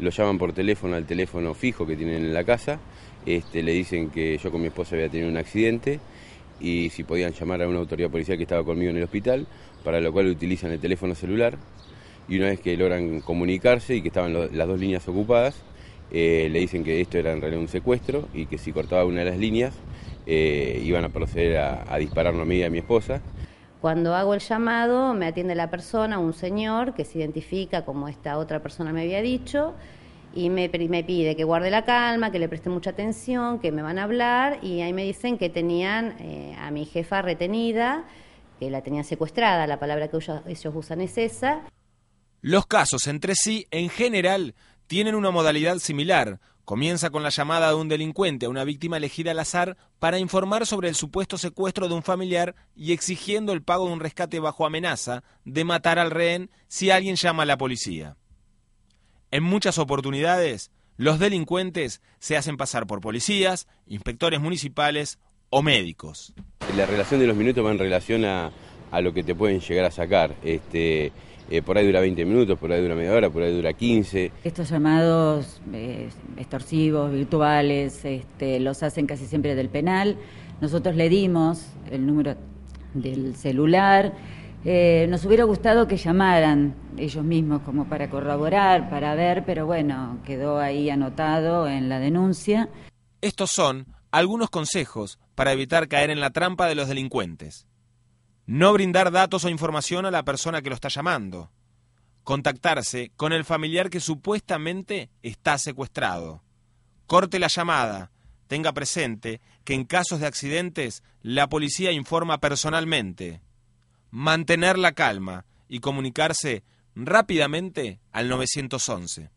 lo llaman por teléfono al teléfono fijo que tienen en la casa, este, le dicen que yo con mi esposa había tenido un accidente y si podían llamar a una autoridad policial que estaba conmigo en el hospital, para lo cual utilizan el teléfono celular y una vez que logran comunicarse y que estaban las dos líneas ocupadas, eh, le dicen que esto era en realidad un secuestro y que si cortaba una de las líneas eh, iban a proceder a, a a mí y a mi esposa. Cuando hago el llamado, me atiende la persona, un señor que se identifica como esta otra persona me había dicho, y me, pide que guarde la calma, que le preste mucha atención, que me van a hablar, y ahí me dicen que tenían eh, a mi jefa retenida, que la tenían secuestrada, la palabra que ellos usan es esa. Los casos entre sí, en general, tienen una modalidad similar. Comienza con la llamada de un delincuente a una víctima elegida al azar para informar sobre el supuesto secuestro de un familiar y exigiendo el pago de un rescate bajo amenaza de matar al rehén si alguien llama a la policía. En muchas oportunidades, los delincuentes se hacen pasar por policías, inspectores municipales o médicos. La relación de los minutos va en relación a a lo que te pueden llegar a sacar. Este, eh, por ahí dura 20 minutos, por ahí dura media hora, por ahí dura 15. Estos llamados eh, extorsivos, virtuales, este, los hacen casi siempre del penal. Nosotros le dimos el número del celular. Eh, nos hubiera gustado que llamaran ellos mismos como para corroborar, para ver, pero bueno, quedó ahí anotado en la denuncia. Estos son algunos consejos para evitar caer en la trampa de los delincuentes. No brindar datos o información a la persona que lo está llamando. Contactarse con el familiar que supuestamente está secuestrado. Corte la llamada. Tenga presente que en casos de accidentes la policía informa personalmente. Mantener la calma y comunicarse rápidamente al 911.